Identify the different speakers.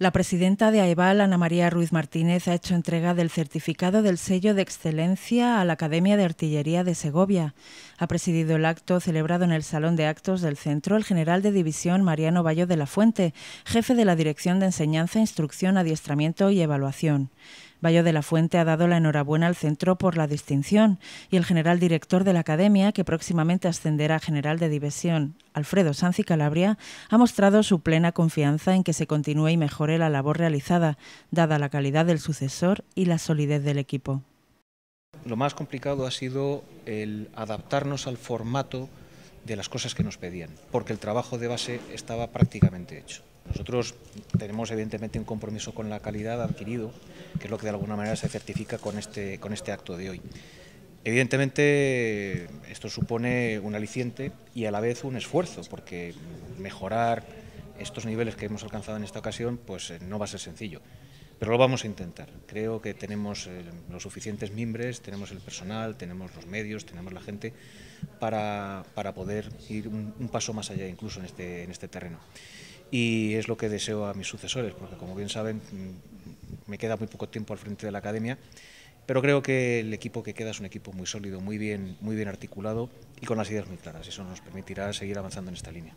Speaker 1: La presidenta de AEVAL, Ana María Ruiz Martínez, ha hecho entrega del certificado del sello de excelencia a la Academia de Artillería de Segovia. Ha presidido el acto celebrado en el Salón de Actos del Centro el general de división Mariano Bayo de la Fuente, jefe de la Dirección de Enseñanza, Instrucción, Adiestramiento y Evaluación. Bayo de la Fuente ha dado la enhorabuena al centro por la distinción y el general director de la academia, que próximamente ascenderá a general de división, Alfredo Sanz y Calabria, ha mostrado su plena confianza en que se continúe y mejore la labor realizada, dada la calidad del sucesor y la solidez del equipo.
Speaker 2: Lo más complicado ha sido el adaptarnos al formato de las cosas que nos pedían, porque el trabajo de base estaba prácticamente hecho. Nosotros tenemos evidentemente un compromiso con la calidad adquirido, que es lo que de alguna manera se certifica con este, con este acto de hoy. Evidentemente esto supone un aliciente y a la vez un esfuerzo, porque mejorar estos niveles que hemos alcanzado en esta ocasión pues eh, no va a ser sencillo. Pero lo vamos a intentar. Creo que tenemos eh, los suficientes mimbres, tenemos el personal, tenemos los medios, tenemos la gente para, poder ir un, paso más allá incluso en este, en este terreno y es lo que deseo a mis sucesores, porque como bien saben, mm, me queda muy poco tiempo al frente de la academia, pero creo que el equipo que queda es un equipo muy sólido, muy bien, muy bien articulado y con las ideas muy claras. Eso nos permitirá seguir avanzando en esta línea.